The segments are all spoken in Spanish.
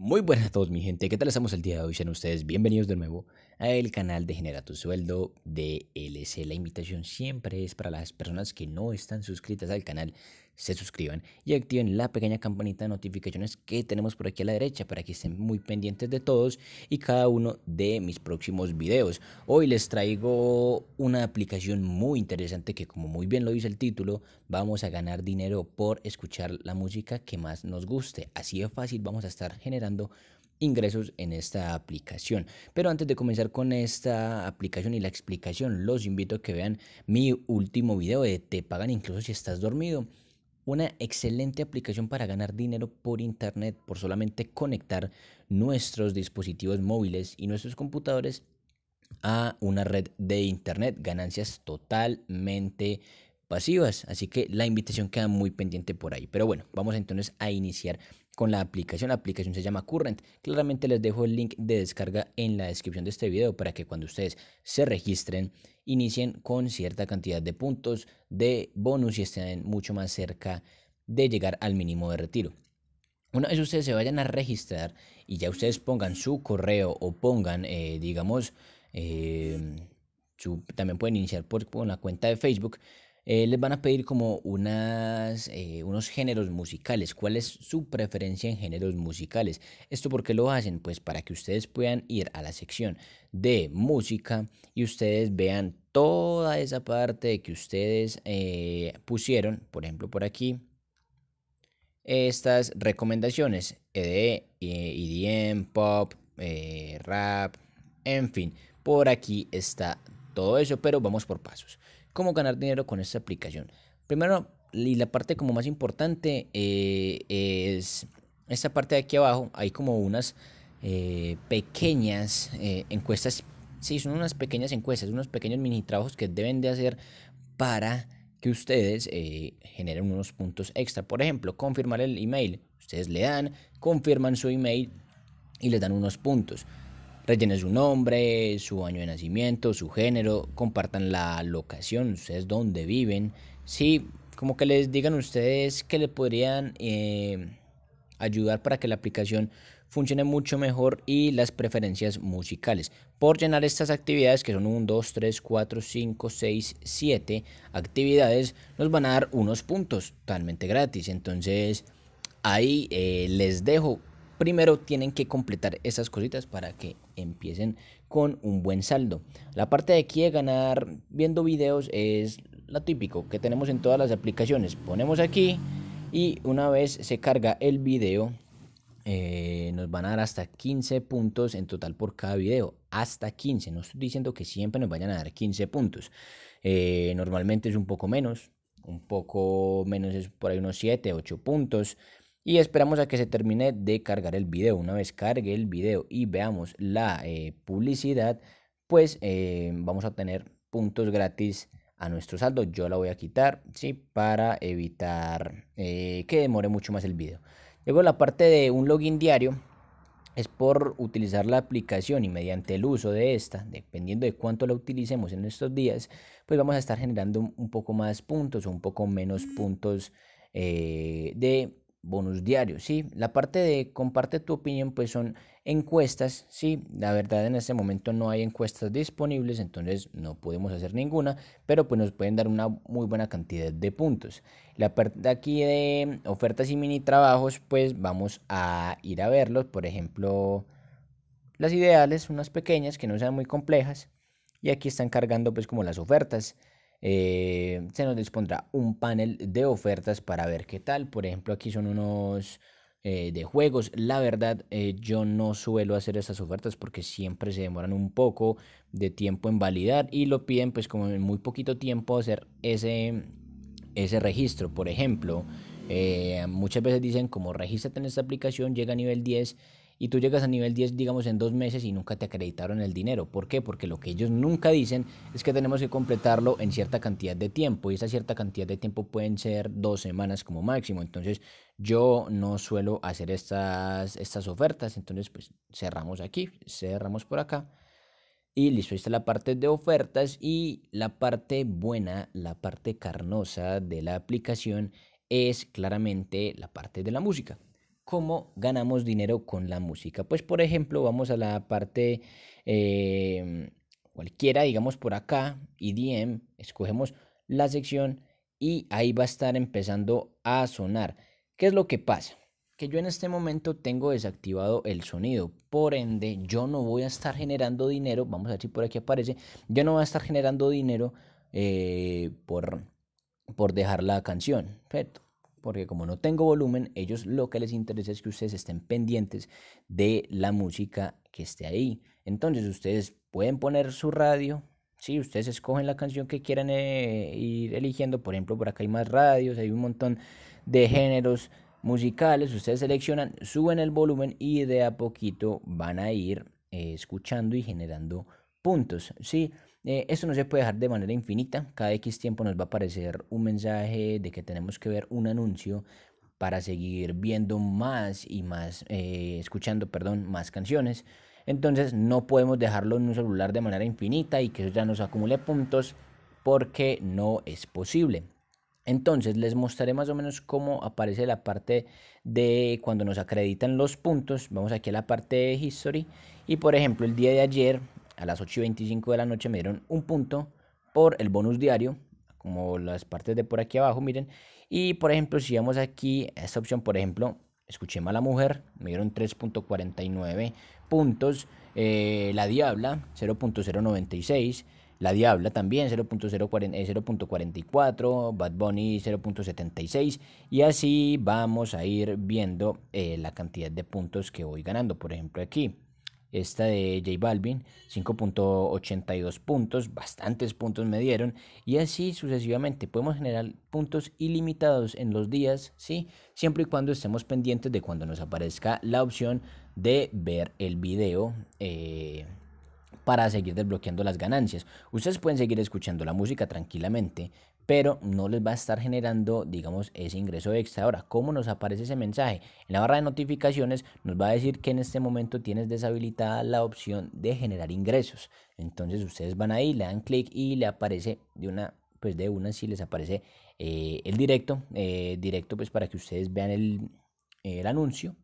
Muy buenas a todos mi gente, ¿qué tal estamos el día de hoy? Sean ustedes bienvenidos de nuevo al canal de Genera tu Sueldo de La invitación siempre es para las personas que no están suscritas al canal se suscriban y activen la pequeña campanita de notificaciones que tenemos por aquí a la derecha para que estén muy pendientes de todos y cada uno de mis próximos videos. Hoy les traigo una aplicación muy interesante que como muy bien lo dice el título, vamos a ganar dinero por escuchar la música que más nos guste. Así de fácil vamos a estar generando ingresos en esta aplicación. Pero antes de comenzar con esta aplicación y la explicación, los invito a que vean mi último video de Te pagan incluso si estás dormido una excelente aplicación para ganar dinero por Internet por solamente conectar nuestros dispositivos móviles y nuestros computadores a una red de Internet. Ganancias totalmente pasivas. Así que la invitación queda muy pendiente por ahí. Pero bueno, vamos entonces a iniciar con la aplicación. La aplicación se llama Current. Claramente les dejo el link de descarga en la descripción de este video para que cuando ustedes se registren, inicien con cierta cantidad de puntos de bonus y estén mucho más cerca de llegar al mínimo de retiro. Una vez ustedes se vayan a registrar y ya ustedes pongan su correo o pongan, eh, digamos, eh, también pueden iniciar por, por una cuenta de Facebook eh, les van a pedir como unas, eh, unos géneros musicales, cuál es su preferencia en géneros musicales. ¿Esto por qué lo hacen? Pues para que ustedes puedan ir a la sección de música y ustedes vean toda esa parte que ustedes eh, pusieron, por ejemplo por aquí, estas recomendaciones, e de EDM, pop, rap, en fin, por aquí está todo eso, pero vamos por pasos cómo ganar dinero con esta aplicación. Primero, y la parte como más importante eh, es esta parte de aquí abajo, hay como unas eh, pequeñas eh, encuestas, sí, son unas pequeñas encuestas, unos pequeños mini trabajos que deben de hacer para que ustedes generen unos puntos extra. Por ejemplo, confirmar el email. Ustedes le dan, confirman su email y les dan unos puntos. Rellenen su nombre, su año de nacimiento, su género, compartan la locación, ustedes dónde viven. Sí, como que les digan ustedes que le podrían eh, ayudar para que la aplicación funcione mucho mejor y las preferencias musicales. Por llenar estas actividades, que son 1, 2, 3, 4, 5, 6, 7 actividades, nos van a dar unos puntos totalmente gratis. Entonces, ahí eh, les dejo primero tienen que completar esas cositas para que empiecen con un buen saldo. La parte de aquí de ganar viendo videos es la típico que tenemos en todas las aplicaciones. Ponemos aquí y una vez se carga el video, eh, nos van a dar hasta 15 puntos en total por cada video. Hasta 15. No estoy diciendo que siempre nos vayan a dar 15 puntos. Eh, normalmente es un poco menos. Un poco menos es por ahí unos 7, 8 puntos y esperamos a que se termine de cargar el video. Una vez cargue el video y veamos la eh, publicidad, pues eh, vamos a tener puntos gratis a nuestro saldo. Yo la voy a quitar, ¿sí? Para evitar eh, que demore mucho más el video. Luego la parte de un login diario es por utilizar la aplicación y mediante el uso de esta, dependiendo de cuánto la utilicemos en estos días, pues vamos a estar generando un poco más puntos o un poco menos puntos de bonus diarios, ¿sí? La parte de comparte tu opinión, pues son encuestas, ¿sí? La verdad en este momento no hay encuestas disponibles, entonces no podemos hacer ninguna, pero pues nos pueden dar una muy buena cantidad de puntos. La parte aquí de ofertas y mini trabajos, pues vamos a ir a verlos, por ejemplo, las ideales, unas pequeñas que no sean muy complejas, y aquí están cargando pues como las ofertas. Eh, se nos dispondrá un panel de ofertas para ver qué tal. Por ejemplo, aquí son unos eh, de juegos. La verdad, eh, yo no suelo hacer esas ofertas porque siempre se demoran un poco de tiempo en validar y lo piden pues como en muy poquito tiempo hacer ese, ese registro. Por ejemplo, muchas veces dicen como regístrate en esta aplicación, llega a nivel 10 y tú llegas a nivel 10, digamos, en dos meses y nunca te acreditaron el dinero. ¿Por qué? Porque lo que ellos nunca dicen es que tenemos que completarlo en cierta cantidad de tiempo y esa cierta cantidad de tiempo pueden ser dos semanas como máximo. Entonces yo no suelo hacer estas, estas ofertas, entonces pues cerramos aquí, cerramos por acá. Y listo, esta la parte de ofertas y la parte buena, la parte carnosa de la aplicación es claramente la parte de la música cómo ganamos dinero con la música. Pues por ejemplo, vamos a la parte eh, cualquiera, digamos por acá, EDM, escogemos la sección y ahí va a estar empezando a sonar. ¿Qué es lo que pasa? Que yo en este momento tengo desactivado el sonido, por ende yo no voy a estar generando dinero, vamos a ver si por aquí aparece, yo no voy a estar generando dinero eh, por, por dejar la canción, perfecto porque como no tengo volumen, ellos lo que les interesa es que ustedes estén pendientes de la música que esté ahí. Entonces ustedes pueden poner su radio, Sí, ustedes escogen la canción que quieran eh, ir eligiendo. Por ejemplo, por acá hay más radios, hay un montón de géneros musicales. Ustedes seleccionan, suben el volumen y de a poquito van a ir eh, escuchando y generando puntos. Sí, eh, esto no se puede dejar de manera infinita. Cada X tiempo nos va a aparecer un mensaje de que tenemos que ver un anuncio para seguir viendo más y más, eh, escuchando, perdón, más canciones. Entonces no podemos dejarlo en un celular de manera infinita y que eso ya nos acumule puntos porque no es posible. Entonces les mostraré más o menos cómo aparece la parte de cuando nos acreditan los puntos. Vamos aquí a la parte de History. Y por ejemplo, el día de ayer a las 8 y 25 de la noche me dieron un punto por el bonus diario, como las partes de por aquí abajo, miren. Y por ejemplo, si vamos aquí, esta opción, por ejemplo, escuché a la mujer, me dieron 3.49 puntos. Eh, la Diabla, 0.096. La Diabla también 0.44, eh, Bad Bunny 0.76 y así vamos a ir viendo eh, la cantidad de puntos que voy ganando. Por ejemplo aquí, esta de J Balvin, 5.82 puntos, bastantes puntos me dieron, y así sucesivamente. Podemos generar puntos ilimitados en los días, ¿sí? Siempre y cuando estemos pendientes de cuando nos aparezca la opción de ver el video. Eh, para seguir desbloqueando las ganancias. Ustedes pueden seguir escuchando la música tranquilamente, pero no les va a estar generando, digamos, ese ingreso extra. Ahora, ¿cómo nos aparece ese mensaje? En la barra de notificaciones nos va a decir que en este momento tienes deshabilitada la opción de generar ingresos. Entonces ustedes van ahí, le dan clic y le aparece de una, pues de una sí les aparece eh, el directo, eh, directo pues para que ustedes vean el anuncio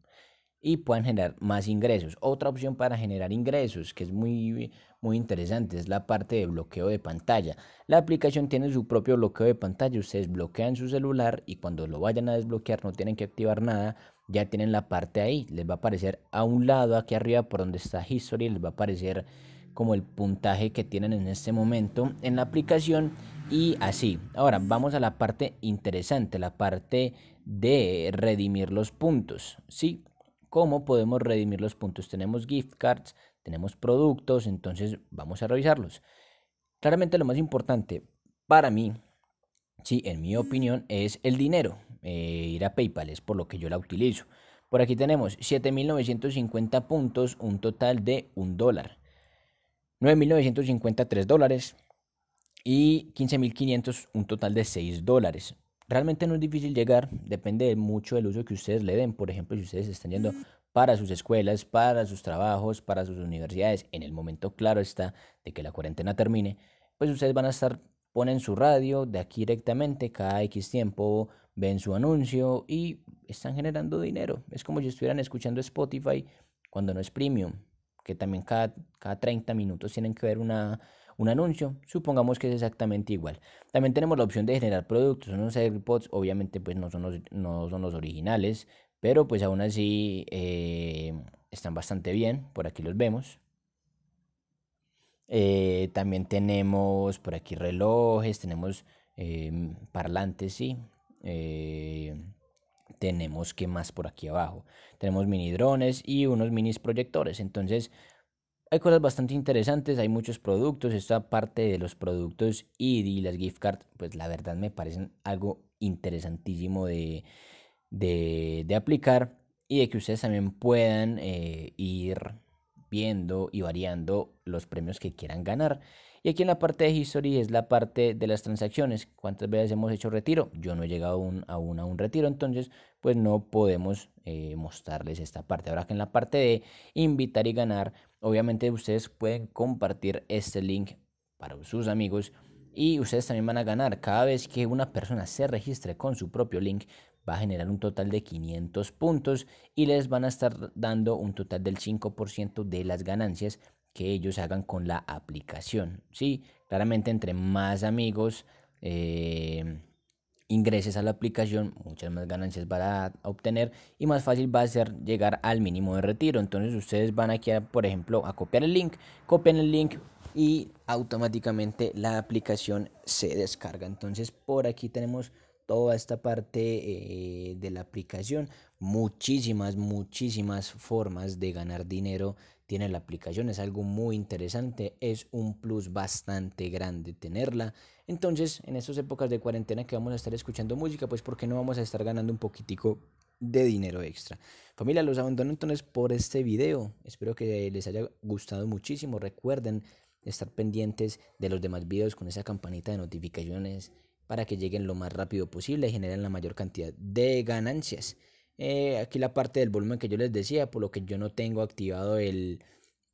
y puedan generar más ingresos. Otra opción para generar ingresos que es muy, muy interesante es la parte de bloqueo de pantalla. La aplicación tiene su propio bloqueo de pantalla, ustedes bloquean su celular y cuando lo vayan a desbloquear no tienen que activar nada, ya tienen la parte ahí, les va a aparecer a un lado, aquí arriba por donde está History, les va a aparecer como el puntaje que tienen en este momento en la aplicación y así. Ahora vamos a la parte interesante, la parte de redimir los puntos. Sí, cómo podemos redimir los puntos. Tenemos gift cards, tenemos productos, entonces vamos a revisarlos. Claramente lo más importante para mí, sí, en mi opinión, es el dinero. Eh, ir a PayPal es por lo que yo la utilizo. Por aquí tenemos 7.950 puntos, un total de un dólar. 9.953 dólares y 15.500, un total de 6 dólares. Realmente no es difícil llegar, depende mucho del uso que ustedes le den. Por ejemplo, si ustedes están yendo para sus escuelas, para sus trabajos, para sus universidades, en el momento claro está de que la cuarentena termine, pues ustedes van a estar, ponen su radio de aquí directamente, cada X tiempo ven su anuncio y están generando dinero. Es como si estuvieran escuchando Spotify cuando no es premium, que también cada, cada 30 minutos tienen que ver una un anuncio, supongamos que es exactamente igual. También tenemos la opción de generar productos, unos AirPods obviamente pues no son los, no son los originales, pero pues aún así eh, están bastante bien, por aquí los vemos. Eh, también tenemos por aquí relojes, tenemos em, parlantes, sí. Eh, tenemos que más por aquí abajo. Tenemos mini drones y unos mini proyectores. Entonces, hay cosas bastante interesantes, hay muchos productos, esta parte de los productos y las gift cards, pues la verdad me parecen algo interesantísimo de, aplicar y de que ustedes también puedan eh, ir viendo y variando los premios que quieran ganar. Y aquí en la parte de History es la parte de las transacciones. ¿Cuántas veces hemos hecho retiro? Yo no he llegado aún a un retiro, entonces pues no podemos eh, mostrarles esta parte. Ahora que en la parte de invitar y ganar, Obviamente ustedes pueden compartir este link para sus amigos y ustedes también van a ganar. Cada vez que una persona se registre con su propio link, va a generar un total de 500 puntos y les van a estar dando un total del 5% de las ganancias que ellos hagan con la aplicación. Sí, claramente entre más amigos eh, ingreses a la aplicación, muchas más ganancias van a obtener y más fácil va a ser llegar al mínimo de retiro. Entonces ustedes van aquí, por ejemplo, a copiar el link, copian el link y automáticamente la aplicación se descarga. Entonces por aquí tenemos toda esta parte eh, de la aplicación, muchísimas, muchísimas formas de ganar dinero tiene la aplicación, es algo muy interesante, es un plus bastante grande tenerla. Entonces, en estas épocas de cuarentena que vamos a estar escuchando música, pues porque no vamos a estar ganando un poquitico de dinero extra. Familia, los abandono entonces por este video. Espero que les haya gustado muchísimo. Recuerden estar pendientes de los demás videos con esa campanita de notificaciones para que lleguen lo más rápido posible y generen la mayor cantidad de ganancias. Eh, aquí la parte del volumen que yo les decía, por lo que yo no tengo activado el,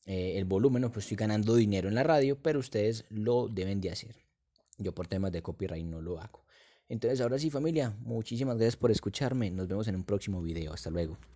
eh, el volumen, pues estoy ganando dinero en la radio, pero ustedes lo deben de hacer. Yo por temas de copyright no lo hago. Entonces ahora sí familia, muchísimas gracias por escucharme. Nos vemos en un próximo video. Hasta luego.